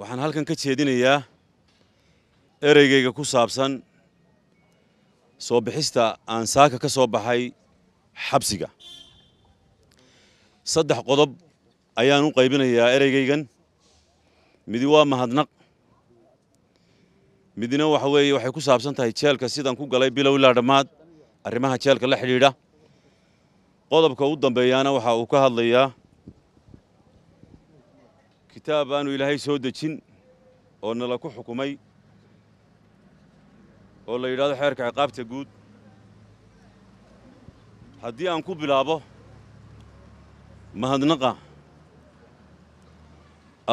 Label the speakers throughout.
Speaker 1: waxaan halkan ka jeedinayaa ereygayga ku saabsan soo bixista aan saaka ka soo baxay xabsiga saddex qodob ayaan u qaybinayaa ereygaygan midi waa mahadnaq midina waxa weeye waxay ku saabsan tahay jeelka sidaan ku galay bilow ilaa dhammaad arrimaha jeelka la xidhiidha qodobka u dambeeyaana waxa uu ka hadlayaa kitaab aanu ilaahay soo dejin oo nala ku xukumay oo la yidhahdo xeerka ciqaabta guud haddii aan ku bilaabo mahadnaqa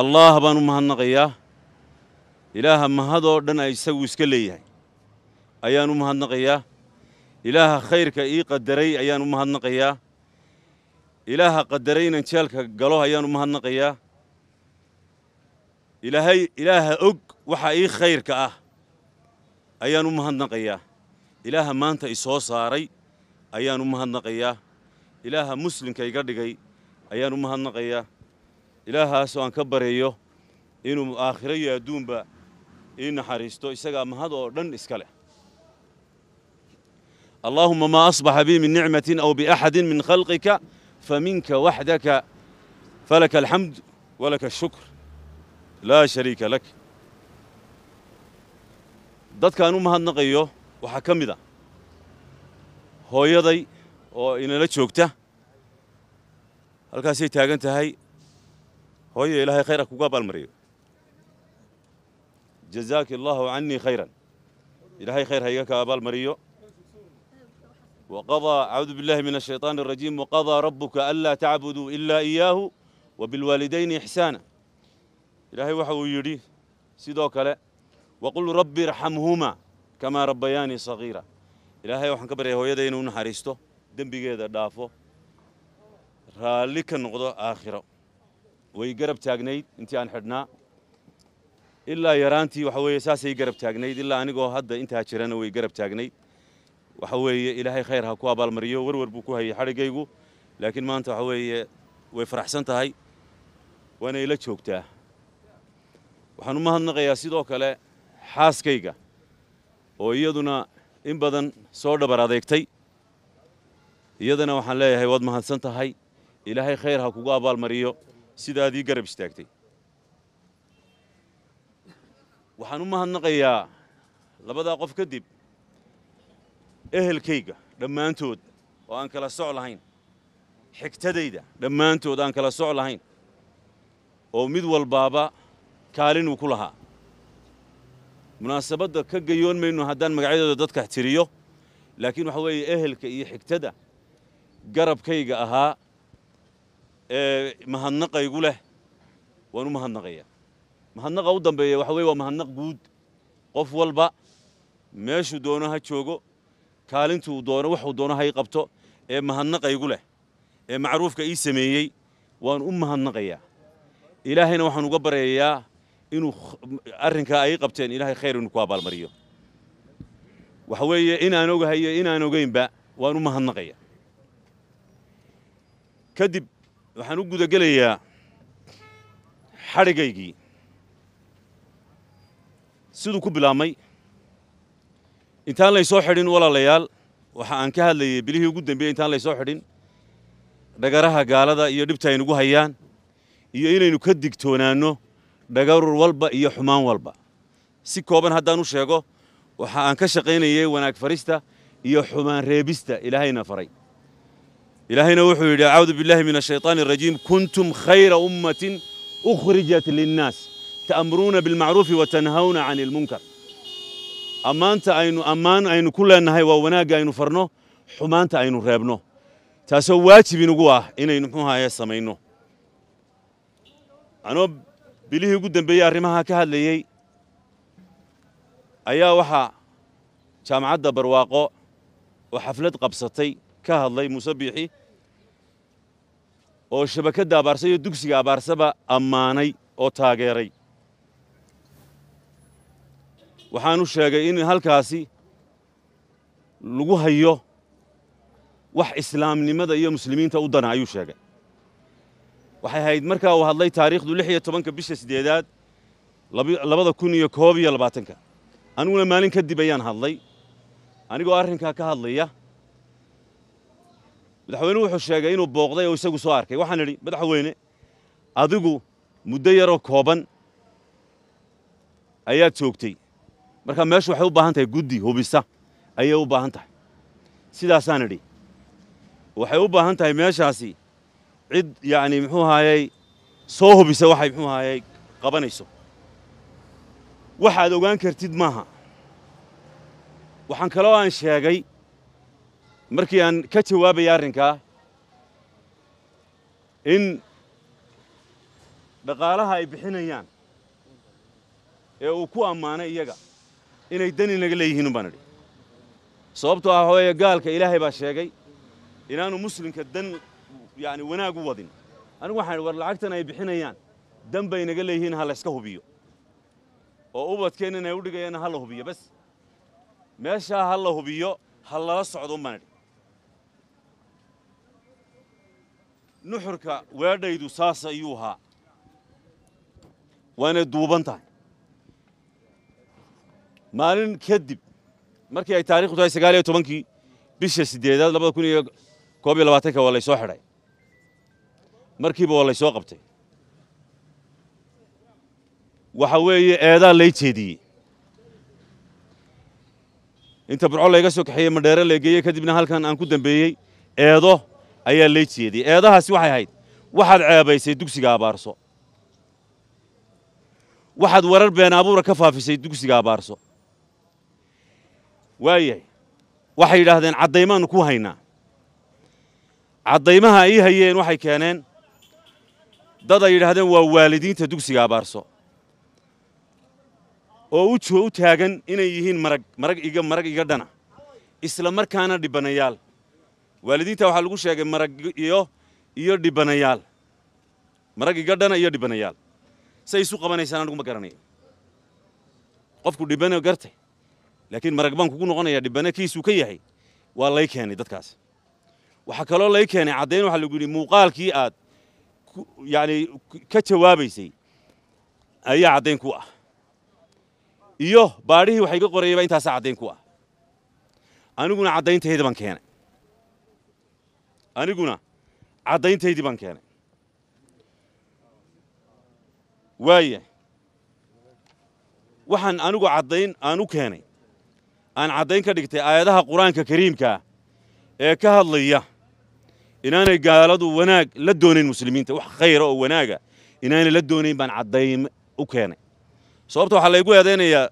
Speaker 1: allaah baan u mahadnaqayaa ilaaha mahad oo dhan a isagu iska leeyahay ayaan u mahadnaqayaa ilaaha khayrka ii qadaray ayaan u mahadnaqayaa ilaaha qadaray inaan jaalka galo ayaan u mahadnaqayaa ilaahay ilaaha og waxa ii khayrka ah ayaan u mahadnaqayaa ilaaha maanta isoo saaray ayaan u mahadnaqayaa ilaaha muslimka iga dhigay ayaan u mahadnaqayaa ilaahaasoo aan ka baryayo inuu aakhiro iyo adduunba ii naxariisto isagaa mahad oo dhan iska leh allaahuma maa asbaxa bii min nicmatin aw biaxadin min khalqika faminka waxdaka falaka alxamd walaka ashukr لا شريك لك داد كانو مهد نقيو وحاكمي دا هو يضي او انا لاتشوكتا هالكاسي تاغن تهي هو يلهي خيرك وقابل مريو جزاك الله عني خيرا الهي خير هيك قابل مريو وقضى اعوذ بالله من الشيطان الرجيم وقضى ربك الا تعبدوا الا اياه وبالوالدين احسانا ilaahay waxa uu yidhi sidoo kale waqul rabbi irxamhuma kamaa rabbayaanii sagiira ilaahay waxaan ka baryaay hooyada inuu naxariisto dembigeeda dhaafo raalli ka noqdo aakhiro way garab taagnayd intii aan xidhnaa ilaa yaraantii waxa weeye saasay garab taagnayd ilaa anigoo hadda intaa jirana way garab taagnayd waxa weeye ilaahay khayr ha ku abaalmariyo warwar buu ku hayay xadhiggaygu laakiin maanta waxa weeye way faraxsan tahay waana ila joogtaa waxaan u mahadnaqayaa sidoo kale xaaskayga oo iyaduna in badan soo dhabar adeegtay iyadana waxaan leeyahay waad mahadsan tahay ilaahay khayr ha kugu abaalmariyo sidaadii garab istaagtay waxaan u mahadnaqayaa labadaa qof kadib ehelkayga dhammaantood oo aan kala soc lahayn xigtadayda dhammaantood aan kala soc lahayn oo mid walbaaba kaalin uu ku lahaa munaasabadda ka gayoon maynu haddaan magacyadooda dadka tiriyo laakiin waxa weeye ehelka iyo xigtada garabkayga ahaa ee mahadnaqaygu leh waan u mahadnaqaya mahadnaqa u dambeeya waxa weye waa mahadnaq guud qof walba meeshuu doono ha joogo kaalintuu doono waxuu doono hay qabto ee mahadnaqaygu leh ee macruufka ii sameeyey waan u mahadnaqayaa ilaahayna waxaan uga baryayaa inuu arrinkaa ay qabteen ilaahay khayr inuu ku abaalmariyo waxa weeye inaan ogahayo inaan ogaynba waan u mahadnaqaya kadib waxaan u gudagelayaa xadhigaygii siduu ku bilaabmay intaan laysoo xidhin walaalayaal waxa aan ka hadlayay bilihii ugu dambeeyey intaan laysoo xidhin dhagaraha gaalada iyo dhibta aynugu hayaan iyo inaynu ka digtoonaanno dhagarur walba iyo xumaan walba si kooban haddaan u sheego waxa aan ka shaqaynayey wanaag farista iyo xumaan reebista ilaahayna faray ilaahayna wuxuu yidhi acuudu billahi min ashayطaani rajiim kuntum khayra ummatin ukhrijat linnaas ta'muruuna bilmacruufi wa tanhawna can ilmunkar ammaanta aynu ammaan aynu ku leennahay waa wanaagga aynu farno xumaanta aynu reebno taasoo waajib inugu ah inaynu muxuu ahaye samayno bilihii ugu dambeeyey arrimaha ka hadlayey ayaa waxaa jaamacadda barwaaqo oo xaflad qabsatay ka hadlay muuse biixi oo shabakadda abaarsa iyo dugsiga abaarsaba ammaanay oo taageeray waxaanu sheegay in halkaasi lagu hayo wax islaamnimada iyo muslimiinta u dana ayuu sheegay waxay ahayd markaa uu hadlay taariikhdu lix iyo tobanka bisha siddeedaad labada kun iyo koob iyo labaatanka aniguna maalin kadib ayaan hadlay anigoo arrinkaa ka hadlaya madaxweynuhu wuxuu sheegay inuu booqday oo isagu soo arkay waxaan idhi madaxweyne adigu muddo yaroo kooban ayaad joogtay markaa meeshu waxay u baahan tahay guddi hubisa ayay u baahan tahay sidaasaan idhi waxay u baahan tahay meeshaasi cid yani muxuu ahaayey soo hubisa waxay muxuu ahaayey qabanayso waxaad ogaan kartid maaha waxaan kaloo aan sheegay markii aan ka jawaabayay arrinkaa in dhaqaalaha ay bixinayaan ee uu ku ammaanay iyaga inay dani naga leeyihiin baan idhi sababtoo ah hooye gaalka ilaahay baa sheegay inaanu muslimka dan yani wanaagu wadin anigu waxaan war lacagtan ay bixinayaan dan naga leeyihiin ha la hubiyo oo ubadkeen inay u dhigayaan ha la hubiyo bas meeshaa ha la hubiyo ha lala socdo un nuxurka weedhaydu saas ayuu ahaa waanay duuban tahay maalin kadib markii ay taarikhdu tahay sagaal iyo tobankii bisha sideedaad labada kun iyo koob iyo labaatanka waa laysoo xidhay markiiba waa laysoo qabtay waxa weeye eedaa lay jeediyey inta burco layga soo kaxeeyey madheere lageeyey kadibna halkan aan ku dambeeyey eedo ayaa lay jeediyey eedahaasi waxay ahayd waxaad ceebaysay dugsiga abaarso waxaad warar been abuura ka faafisay dugsiga abaarso waayahay waxay yidhaahdeen caddaymaannu ku haynaa caddaymaha ay hayeen waxay keeneen dad ay yidhaahdeen waa waalidiinta dugsiga abaarso oo u taagan inay yihiin marag marag iga marag iga dhana isla markaana dhibanayaal waalidiinta waxaa lagu sheegay marag iyo iyo dhibanayaal marag iga dhana iyo dhibanayaal say isu qabanaysaan aniguma garanayo qofku dhibano gartay laakiin marag baan kugu noqonayaa dhibane kiisuu ka yahay waa lay keenay dadkaas waxaa kaloo lay keenay caddayn waxaa lagu yidhi muuqaalkii aad yani ka jawaabaysay ayaa caddayn ku ah iyo baadhihii waxay ka qorayaba intaasaa caddayn ku ah aniguna caddayntaydii baan keenay aniguna caddayntaydii baan keenay waaya waxaan anigu caddayn aan u keenay aan caddayn ka dhigtay aayadaha qur-aanka kariimkaa ee ka hadlaya inaanay gaaladu wanaag la doonayn muslimiinta wax khayra oo wanaaga inaanay la doonayn baan caddayn u keenay sababta waxaa laygu eedaynayaa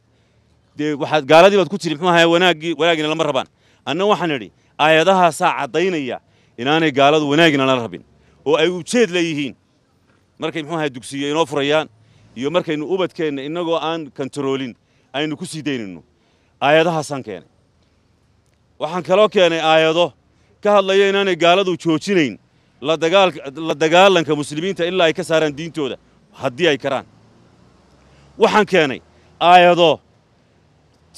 Speaker 1: dee waxaad gaaladii baad ku tiri muxuu ahaye wanaaggii wanaagina lama rabaan anna waxaan idhi aayadahaasaa caddaynaya inaanay gaaladu wanaagina la rabin oo ay ujeed leeyihiin markay muxuu ahaye dugsiyo inoo furayaan iyo markaynu ubadkeenna innagoo aan kantaroolin aynu ku sii daynayno aayadahaasaan keenay waxaan kaloo keenay aayado ka hadlaya inaanay gaaladu joojinayn la dagaalanka muslimiinta ilaa ay ka saaraan diintooda haddii ay karaan waxaan keenay aayado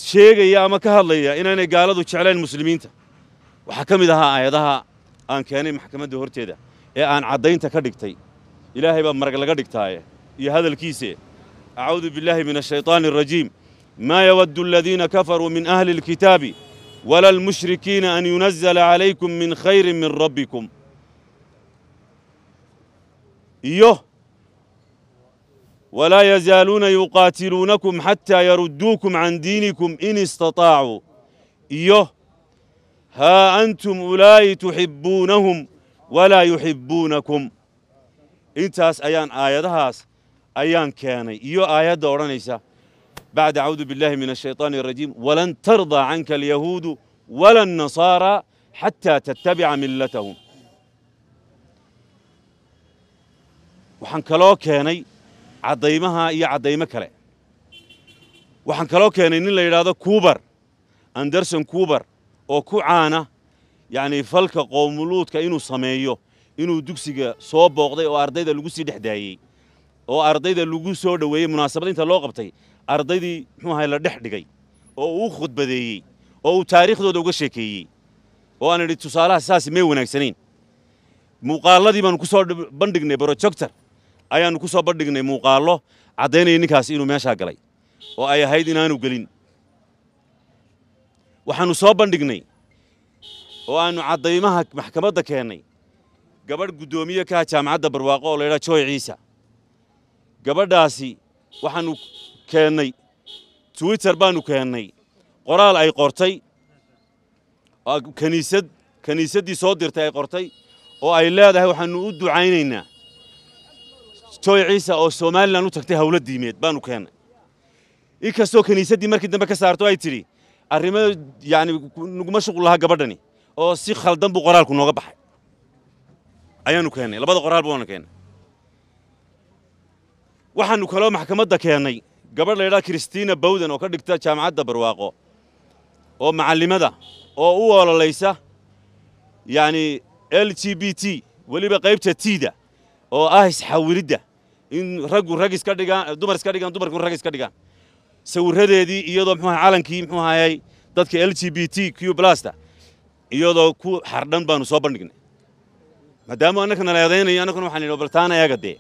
Speaker 1: sheegaya ama ka hadlaya inaanay gaaladu jeclayn muslimiinta waxaa ka mid ahaa aayadaha aan keenay maxkamadda horteeda ee aan caddaynta ka dhigtay ilaahay baa marag laga dhigtaaye iyo hadalkiise acuudu billaahi min ashaytaani rajiim maa yawaddu aladiina kafaruu min ahli alkitaabi ولا المشركين أن ينزل عليكم من خير من ربكم إيه ولا يزالون يقاتلونكم حتى يردوكم عن دينكم إن استطاعوا إيه ها أنتم أولاي تحبونهم ولا يحبونكم إنتاس أيان آيات هاس أيان كاني إيو آيات دورانيسا بعد أعوذ بالله من الشيطان الرجيم ولن ترضى عنك اليهود ولا النصارى حتى تتبع ملتهم waxaan kaloo keenay caddaymaha iyo caddaymo kale waxaan kaloo keenay nin la yidhaahdo kuubar anderson kuubar oo ku caana yacnii falka qoomuluudka inuu sameeyo inuu dugsiga soo booqday oo ardayda lagu sii dhex daayey oo ardayda lagu soo dhoweeyey munaasabad inta loo qabtay ardaydii muxuu ahay la dhex dhigay oo uu khudbadeeyey oo uu taariikhdooda uga sheekeeyey oo aan idhi tusaalaha saasi may wanaagsanayn muuqaalladii baanu ku bandhignay brojector ayaannu ku soo bandhignay muuqaallo caddaynaya ninkaasi inuu meeshaa galay oo ay ahayd inaanu gelin waxaanu soo bandhignay oo aanu caddaymaha maxkamadda keennay gabadh guddoomiye kaha ah jaamacadda barwaaqo oo laydhaa jooy ciisa gabadhaasi waxaannu keennay twitter baanu keennay qoraal ay qortay kaniisad kiniisaddii soo dirtay ay qortay oo ay leedahay waxaanu u ducaynaynaa joy ciisa oo somalilan u tagtay hawlo diimeed baanu keennay inkastoo kiniisaddii markii dambe ka saarto ay tidhi arrimo yani nuguma shuqul lahaa gabadhani oo si khaldan buu qoraalku nooga baxay ayaanu keennay labada qoraalba waanu keennay waxaannu kaloo maxkamadda keennay gabadh laydhaa kristina bowden oo ka dhigta jaamacadda barwaaqo oo macallimada oo u ololaysa yacni l g b t weliba qaybta tida oo ah isxawilidda in raggu rag iska dhigaan dumar iska dhigaan dumarku rag iska dhigaan sawirradeedii iyadoo muxuuaha calankii muxuu ahayay dadka l g b t q blasta iyadoo ku xardhan baanu soo bandhignay maadaama annakana leedaynayo annakuna waxaan nidhi baltaana eega dee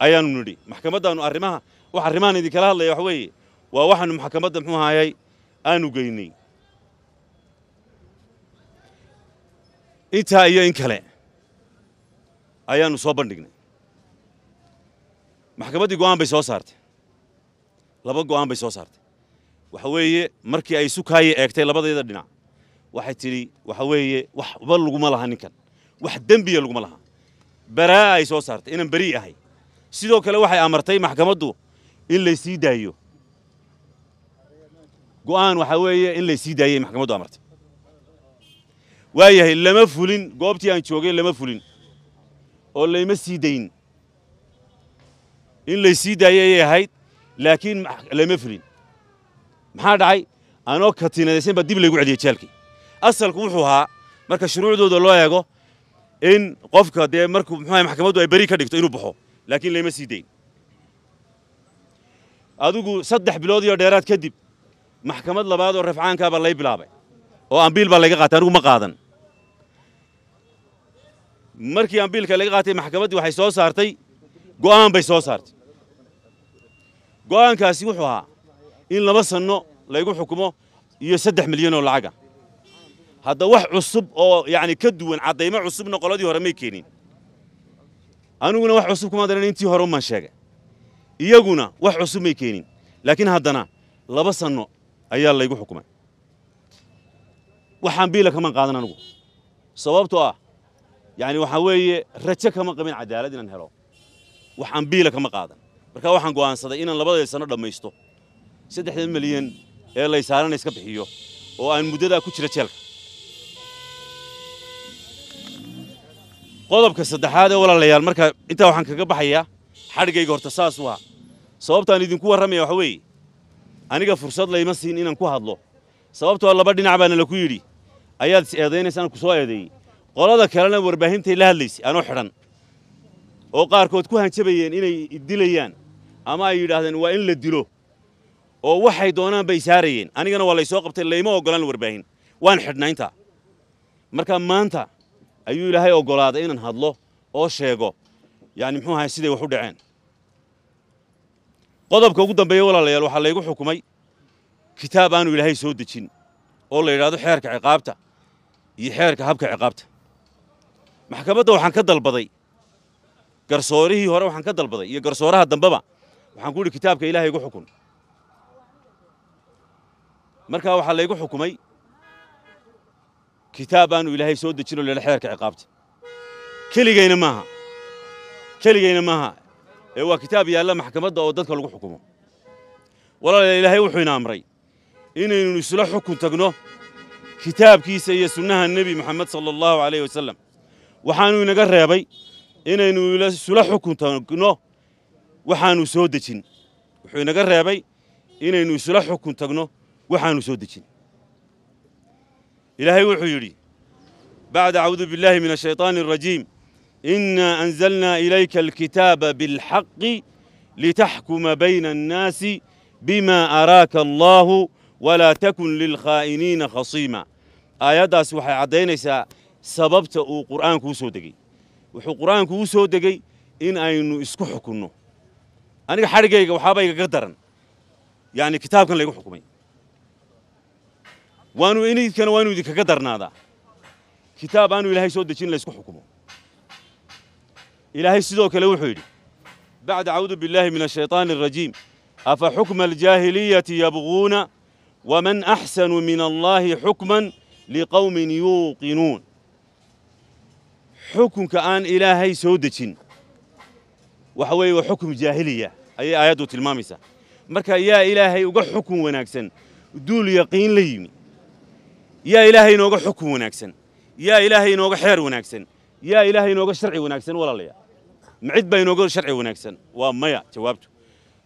Speaker 1: ayaanu nidhi maxkamaddaannu arrimaha wax arrimahan kala hadlaya wax weeye waa waxaanu maxkamadda muxuu ahaayay aanu geynay intaa iyo in kale ayaanu soo bandhignay maxkamaddii go'aan bay soo saartay laba go'aan bay soo saartay waxa weeye markii ay sukaaye eegtay labadeeda dhinac waxay tidhi waxa weeye waxba laguma laha ninkan wax dembiya laguma laha baraa ay soo saartay inaan beri ahay sidoo kale waxay amartay maxkamaddu in laysii daayo go'aan waxaa weeye in laysii daayey maxkamaddu amartay waayahay lama fulin goobtii aan joogay lama fulin oo layma sii dayn in laysii daayey ayay ahayd laakiin lama fulin maxaa dhacay anoo katiinadaysan baa dib laygu celiyey jaalkii asalku wuxuu ahaa marka shuruucdooda loo eego in qofka dee markuu muxuaha maxkamaddu ay beri ka dhigto inuu baxo laakiin layma sii dayn adigu saddex bilood iyo dheeraad kadib maxkamad labaad oo rafcaankaaba lay bilaabay oo ambiil baa laga qaatay anigu ma qaadan markii ambiilka laga qaatay maxkamaddii waxay soo saartay go'aan bay soo saartay go'aankaasi wuxuu ahaa in laba sanno laygu xukumo iyo saddex milyan oo lacaga hadda wax cusub oo yacni ka duwan caddaymo cusubna qoladii hore may keenin aniguna wax cusub kuma daran intii hore umaan sheegay iyaguna wax cusub may keenin laakiin haddana laba sanno ayaa laygu xukumay waxaan biila kama qaadan anugu sababtoo ah yani waxaa weeye rajo kama qabin cadaalad inaan helo waxaan biila kama qaadan marka waxaan go'aansaday inaan labadii sanno dhammaysto saddexda milyan ee laysaarana iska bixiyo oo aan muddadaa ku jira jeelka qodobka saddexaad ee walaalayaal marka intaa waxaan kaga baxayaa xadhigayga horta saas waa sababtaan idinku warramaya waxa weeye aniga fursad layma siin inaan ku hadlo sababtoo laba dhinac baana laku yidhi ayaad is eedaynaysaan ku soo eedeeyey qolada kalena warbaahintay la hadlaysay anoo xidhan oo qaarkood ku hanjabayeen inay dilayaan ama ay yidhaahdeen waa in la dilo oo waxay doonaan bay saarayeen anigana waa laysoo qabtay layma oggolaan warbaahin waan xidhnayntaa marka maanta ayuu ilaahay ogolaaday inaan hadlo oo sheego yacni muxuu ahay siday wax u dhaceen qodobka ugu dambeeya walaalayaal waxaa laygu xukumay kitaab aanu ilaahay soo dejin oo la yidhaahdo xeerka ciqaabta iyo xeerka habka ciqaabta maxkamadda waxaan ka dalbaday garsoorihii hore waxaan ka dalbaday iyo garsooraha dambeba waxaan ku yidhi kitaabka ilaahay igu xukun markaa waxaa laygu xukumay kitaab aanu ilaahay soo dejin oo la yidhahdo xeerka ciqaabta keligayna maaha keligayna maaha waa kitaab yaalla maxkamadda oo dadka lagu xukumo walaalayaal ilaahay wuxuu ina amray inaynu isla xukun tagno kitaabkiisa iyo sunnaha nebi moxamed sala allahu alayh wasalam waxaanu inaga reebay inaynu isula xukun tagno waxaanu soo dejin wuxuu inaga reebay inaynu isula xukun tagno waxaanu soo dejin ilaahay wuxuu yidhi bacda acuudu billaahi min ashaytaani arajiim إنا أنزلنا إليك الكتاب بالحق لتحكم بين الناس بما أراك الله ولا تكن للخائنين خصيما آياداس waxay cadeynaysaa sababta uu quraanku soo degay wuxuu quraanku soo degay in aynu isku xukunno aniga xarigayga waxaaba iga daran yani kitaabkan laygu xukumay waanu inidkana waanu idinkaga darnaadaa kitaab aanu ilaahay soo dejin la isku xukumo إلهي لو حيري بعد أعوذ بالله من الشيطان الرجيم أفحكم الجاهلية يبغون ومن أحسن من الله حكما لقوم يوقنون حكم كأن إلهي سودتين وحوي وحكم جاهلية أي آيات تلمامسة مركا يا إلهي وقع حكم وناكسا دول يقين ليمي يا إلهي نوقع حكم وناكسا يا إلهي نوقع حير وناكسا يا إلهي نوغل شرعي ونكسن ولا ليا معد بين نوغل شرعي ونكسن ومايا جوابته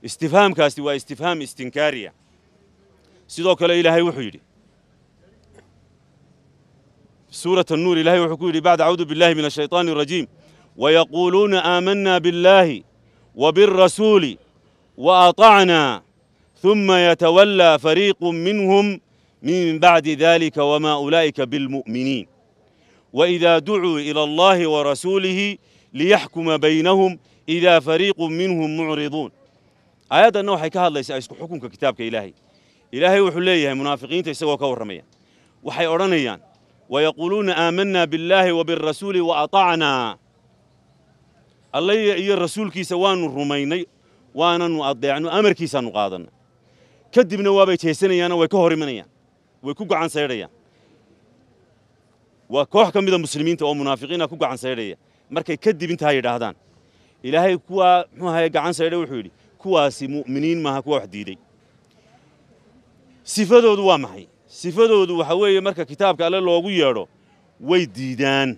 Speaker 1: استفهام كاستي واستفهام استنكارية سيدوك لا إلهي وحيدي سورة النور إلهي وحكولي بعد أعوذ بالله من الشيطان الرجيم ويقولون آمنا بالله وبالرسول وأطعنا ثم يتولى فريق منهم من بعد ذلك وما أولئك بالمؤمنين وإذا دعوا إلى الله ورسوله ليحكم بينهم إذا فريق منهم معرضون آيات أنه حكاها الله يسأل حكم كتابك إلهي إلهي وحليه منافقين تيسوا كورميا وحي أرنيان ويقولون آمنا بالله وبالرسول وأطعنا الله يأي الرسول كي سوان الرميني وانا نؤضي عنه أمر كي سنقاضنا كدبنا وابي تيسنيان ويكهرمنيان ويكوك عن سيريان waa koox ka mida ah muslimiinta oo munaafiqiina ku gacan saydhaya markay kadib intaa yidhaahdaan ilaahay kuwaa muxuu ahaye gacan saydhay wuxuu yidhi kuwaasi mu'miniin maaha kuwa wax diiday sifadoodu waa maxay sifadoodu waxa weeye marka kitaabka alle loogu yeedho way diidaan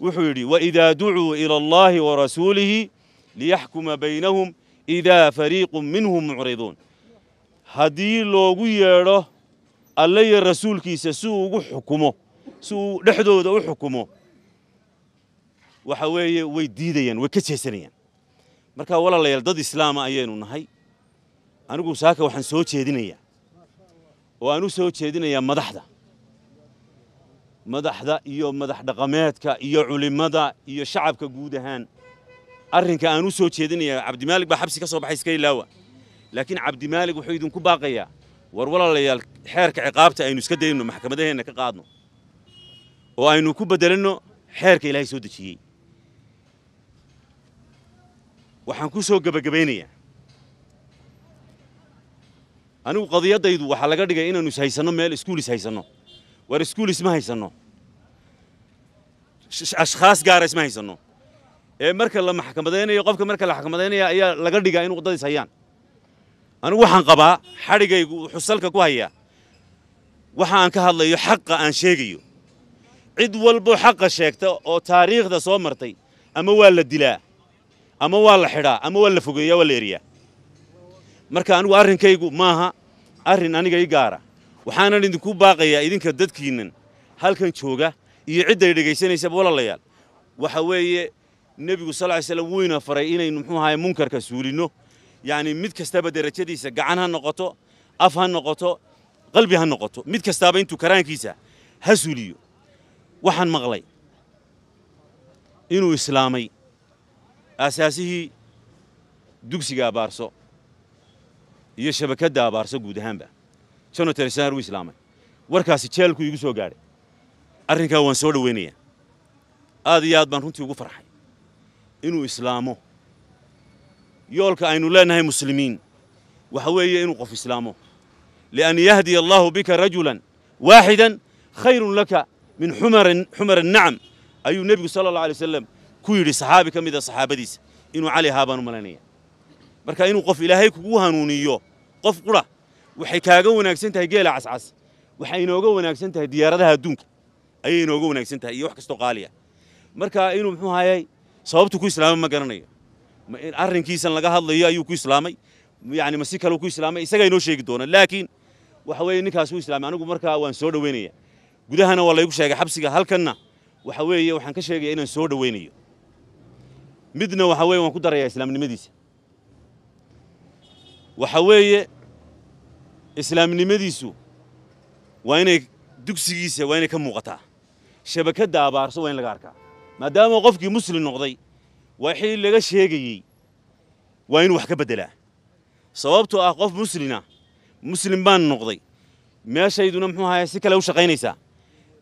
Speaker 1: wuxuu yidhi waidaa ducuu ila allaahi wa rasuulihi liyaxkuma baynahum idaa fariiqun minhum mucriduun haddii loogu yeedho alle iyo rasuulkiisa si ugu xukumo si uu dhexdooda u xukumo waxa weeye way diidayaan way ka jeesanayaan markaa walaalayaal dad islaama ah ayaynu nahay anigu saaka waxaan soo jeedinayaa oo aan u soo jeedinayaa madaxda madaxda iyo madax dhaqameedka iyo culimmada iyo shacabka guud ahaan arrinka aan u soo jeedinayaa cabdimaalig baa xabsi ka soo baxay iskailaawa laakiin cabdimaalig wuxuu idinku baaqayaa war walaalayaal xeerka ciqaabta aynu iska dayno maxkamadaheenna ka qaadno oo aynu ku bedelanno xeerka ilaahay soo dejiyey waxaan ku soo gebagabaynayaa anigu qadiyaddaydu waxaa laga dhigay inaanu is meel iskuulis haysanno war iskuulis ma haysanno ashkhaas gaara isma haysanno ee marka la maxkamadaynayo qofka marka la maxkamadaynaya ayaa laga dhigaa inu waddadiis hayaan anigu waxaan qabaa xadhigaygu wuxuu salka ku hayaa waxa aan ka hadlayo xaqa aan sheegayo cid walbo xaqa sheegta oo taariikhda soo martay ama waa la dilaa ama waa la xidhaa ama waa la fogeeya waa la eriyaa marka anigu arrinkaygu maaha arrin aniga i gaara waxaanan idinku baaqayaa idinka dadkiinnan halkan jooga iyo cidday dhegaysanaysaba walaalayaal waxa weeye nebigu sal ly slam wuu ina faray inaynu muxuu ahaye munkarka suulinno yacni mid kastaba darajadiisa gacan ha noqoto af ha noqoto qalbi ha noqoto mid kastaaba intuu karaankiisa ha suuliyo waxaan maqlay inuu islaamay aasaasihii dugsiga abaarso iyo shabakadda abaarso guud ahaanba shanoo talesanar wuu islaamay warkaasi jeelku igu soo gaadhay arrinkaa waan soo dhowaynayaa aad iyo aad baan runtii ugu farxay inuu islaamo yoolka aynu leenahay muslimiin waxa weeye inuu qof islaamo lian yahdiya allahu bika rajulan waaxidan khayrun laka min xumar nacam ayuu nebigu sala allahu alay wasalam ku yidhi saxaabi ka mida ah saxaabadiisa inuu cali ahaa baan u marka inuu qof ilaahay kugu hanuuniyo qof qura waxay kaaga wanaagsan tahay geela cascas waxay inooga wanaagsan tahay diyaaradaha adduunka ayay inooga wanaagsan tahay iyo wax kastoo qaaliya marka inuu muxuu hayay sababtu ku islaamay ma garanayo arrinkiisan laga hadlayo ayuu ku islaamay yani ma si ku islaamay isagaa inoo sheegi doona laakiin waxa weeye ninkaas u islaamay anigu markaa waan soo dhoweynaya gudahana waa laygu sheegay xabsiga halkanna waxa weeye waxaan ka sheegaya inaan soo dhoweynayo midna waxa weye waan ku darayaa islaamnimadiisa waxa weeye islaamnimadiisu waa inay dugsigiisa waa inay ka muuqataa shabakadda abaarso waa in laga arkaa maadaama qofkii muslim noqday waxii laga sheegayey waa inuu wax ka beddelaa sababtoo ah qof muslina muslim baan noqday meeshayduna muxuu ahaye si kale u shaqaynaysaa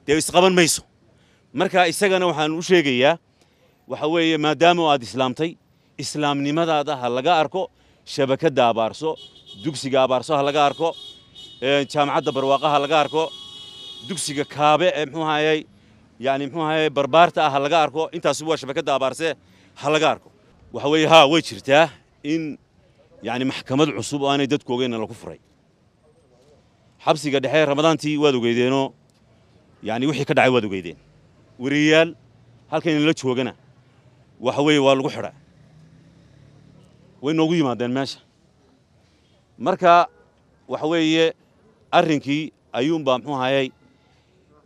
Speaker 1: dee isqaban mayso marka isagana waxaan u sheegayaa waxa weeye maadaama aad islaamtay islaamnimadaada ha laga arko shabakadda abaarso dugsiga abaarso ha laga arko jaamacadda barwaaqa ha laga arko dugsiga kaabe ee mxuu ahayey yani mxuu ahayey barbaarta ah ha laga arko intaasi waa shabakadda abaarsee ha laga arko waxa weeye haa way jirtaa in yani maxkamad cusub oo aanay dadku ogeyna lagu furay xabsiga dhexe ramadaantii waad ogeydeenoo yani wixii ka dhacay waad ogeydeen wariyayaal halkan inala joogana waxa weeye waa lagu xidhaa way noogu yimaadeen meesha marka waxa weeye arrinkii ayuunbaa muxuu ahayey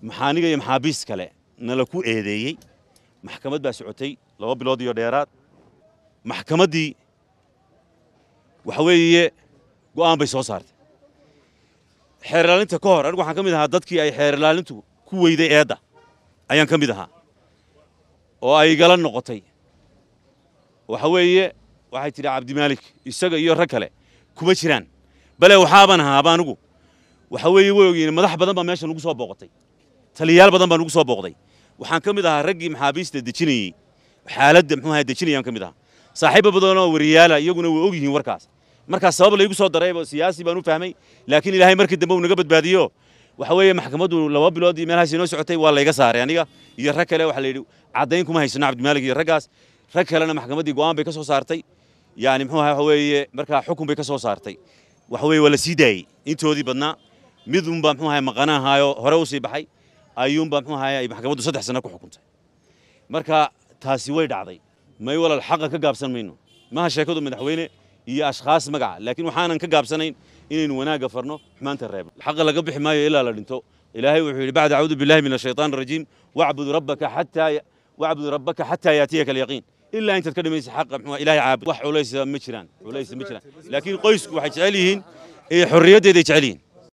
Speaker 1: maxaaniga iyo maxaabiis kale nala ku eedeeyey maxkamad baa socotay laba bilood iyo dheeraad maxkamaddii waxa weeye go'aan bay soo saartay xeer ilaalinta ka hor anigu waxaan ka mid ahaa dadkii ay xeer ku weyday eedda ayaan ka mid ahaa oo ay igala noqotay waxa weeye waxay tidhi cabdimaalik isaga iyo rag kale kuma jiraan bale waxaabaan ahaa aba anigu waxa weeye way ogyiin madax badan baa meesha nugu soo booqotay taliyaal badan baa nugu soo booqday waxaan ka mid ahaa raggii maxaabiista dejinayey xaaladda muxuu ahaa dejinayaan ka mid ahaa saaxiiba badanoo wariyaala iyaguna way og warkaas markaas sabab laygu soo darayba siyaasi baan u fahmay laakiin ilaahay markii dambe uu naga badbaadiyo waxa weeye maxkamaddu laba bilood iyo meelhaas inoo socotay waa layga saaray aniga iyo rag kale waxaa layidhi caddayn kuma haysano cabdimaalig iyo raggaas rag kalena maxkamaddii go'aan bay ka soo saartay yani muxuu aha waxa weeye markaa xukun bay ka soo saartay waxa weeye waa la sii daayey intoodii badnaa mid unbaa muxuu ahay maqanaahaayo hore u baxay ayuunbaa muxuu ahay ay maxkamaddu saddex sano ku xukuntay marka taasi way dhacday may walal xaqa ka gaabsan mayno maha sheekadu madaxweyne iyo ashkhaas magaca laakiin waxaanan ka gaabsanayn إن وناقة ما حمان تريب الحق لا قبح حماية إلا لنتو إلهي وحي بعد أعوذ بالله من الشيطان الرجيم واعبد ربك حتى ي... واعبد ربك حتى يأتيك اليقين إلا أن تتكلم حق إلهي عابد وح وليس مجران وليس مجران لكن قيسك وحج عليهن إيه حريته دي عليهن